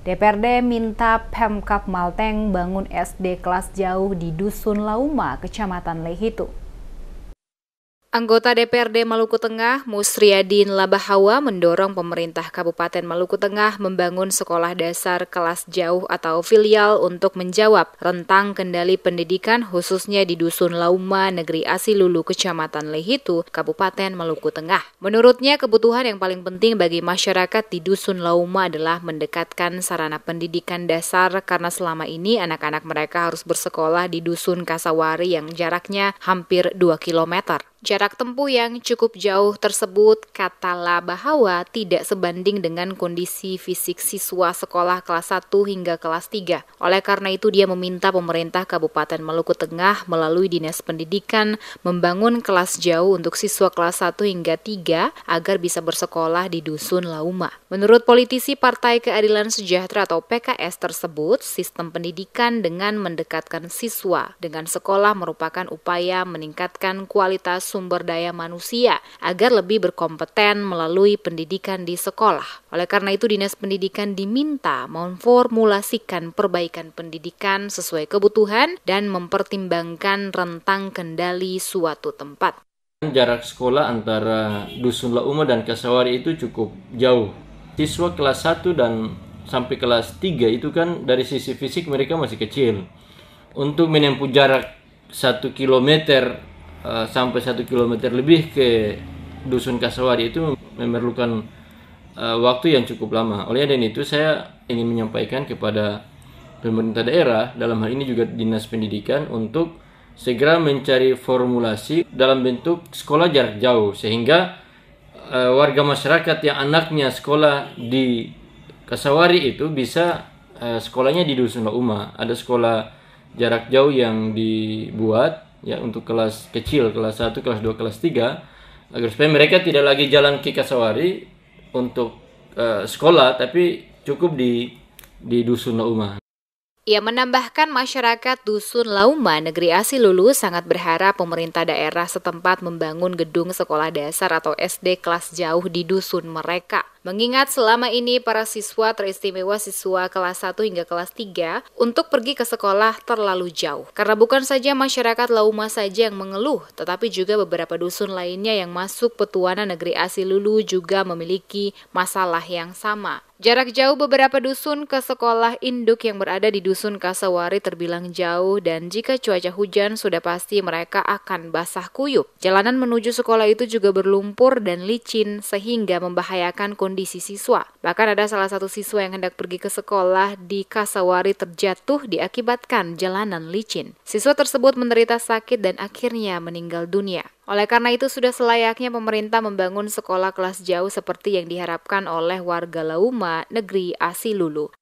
DPRD minta Pemkap Malteng bangun SD kelas jauh di Dusun Lauma, Kecamatan Lehitu. Anggota DPRD Maluku Tengah, Musriadin Labahawa mendorong pemerintah Kabupaten Maluku Tengah membangun sekolah dasar kelas jauh atau filial untuk menjawab rentang kendali pendidikan khususnya di Dusun Lauma, Negeri Asilulu, Kecamatan Lehitu, Kabupaten Maluku Tengah. Menurutnya, kebutuhan yang paling penting bagi masyarakat di Dusun Lauma adalah mendekatkan sarana pendidikan dasar karena selama ini anak-anak mereka harus bersekolah di Dusun Kasawari yang jaraknya hampir 2 km. Jarak tempuh yang cukup jauh tersebut, kata bahwa tidak sebanding dengan kondisi fisik siswa sekolah kelas 1 hingga kelas 3. Oleh karena itu, dia meminta pemerintah Kabupaten Maluku Tengah melalui Dinas Pendidikan membangun kelas jauh untuk siswa kelas 1 hingga 3 agar bisa bersekolah di Dusun Lauma. Menurut politisi Partai Keadilan Sejahtera atau PKS tersebut, sistem pendidikan dengan mendekatkan siswa dengan sekolah merupakan upaya meningkatkan kualitas sumber daya manusia agar lebih berkompeten melalui pendidikan di sekolah. Oleh karena itu, Dinas Pendidikan diminta memformulasikan perbaikan pendidikan sesuai kebutuhan dan mempertimbangkan rentang kendali suatu tempat. Jarak sekolah antara Dusun Lauma dan Kasawari itu cukup jauh. Siswa kelas 1 dan sampai kelas 3 itu kan dari sisi fisik mereka masih kecil. Untuk menempuh jarak 1 km Eh, sampai satu kilometer lebih ke dusun Kasawari itu memerlukan uh, waktu yang cukup lama. Oleh dan itu saya ingin menyampaikan kepada pemerintah daerah dalam hal ini juga dinas pendidikan untuk segera mencari formulasi dalam bentuk sekolah jarak jauh sehingga uh, warga masyarakat yang anaknya sekolah di Kasawari itu bisa uh, sekolahnya di dusun Lauma. Ada sekolah jarak jauh yang dibuat ya untuk kelas kecil kelas 1 kelas 2 kelas 3 agar supaya mereka tidak lagi jalan ke Kasawari untuk uh, sekolah tapi cukup di di dusun Lauma. Ia menambahkan masyarakat Dusun Lauma Negeri Asi Lulu sangat berharap pemerintah daerah setempat membangun gedung sekolah dasar atau SD kelas jauh di dusun mereka. Mengingat selama ini para siswa teristimewa siswa kelas 1 hingga kelas 3 untuk pergi ke sekolah terlalu jauh. Karena bukan saja masyarakat Lauma saja yang mengeluh, tetapi juga beberapa dusun lainnya yang masuk petuanan negeri Asilulu juga memiliki masalah yang sama. Jarak jauh beberapa dusun ke sekolah induk yang berada di dusun Kasawari terbilang jauh dan jika cuaca hujan sudah pasti mereka akan basah kuyup. Jalanan menuju sekolah itu juga berlumpur dan licin sehingga membahayakan kondisi kondisi siswa. Bahkan ada salah satu siswa yang hendak pergi ke sekolah di Kasawari terjatuh diakibatkan jalanan licin. Siswa tersebut menderita sakit dan akhirnya meninggal dunia. Oleh karena itu sudah selayaknya pemerintah membangun sekolah kelas jauh seperti yang diharapkan oleh warga Lauma, negeri Asilulu.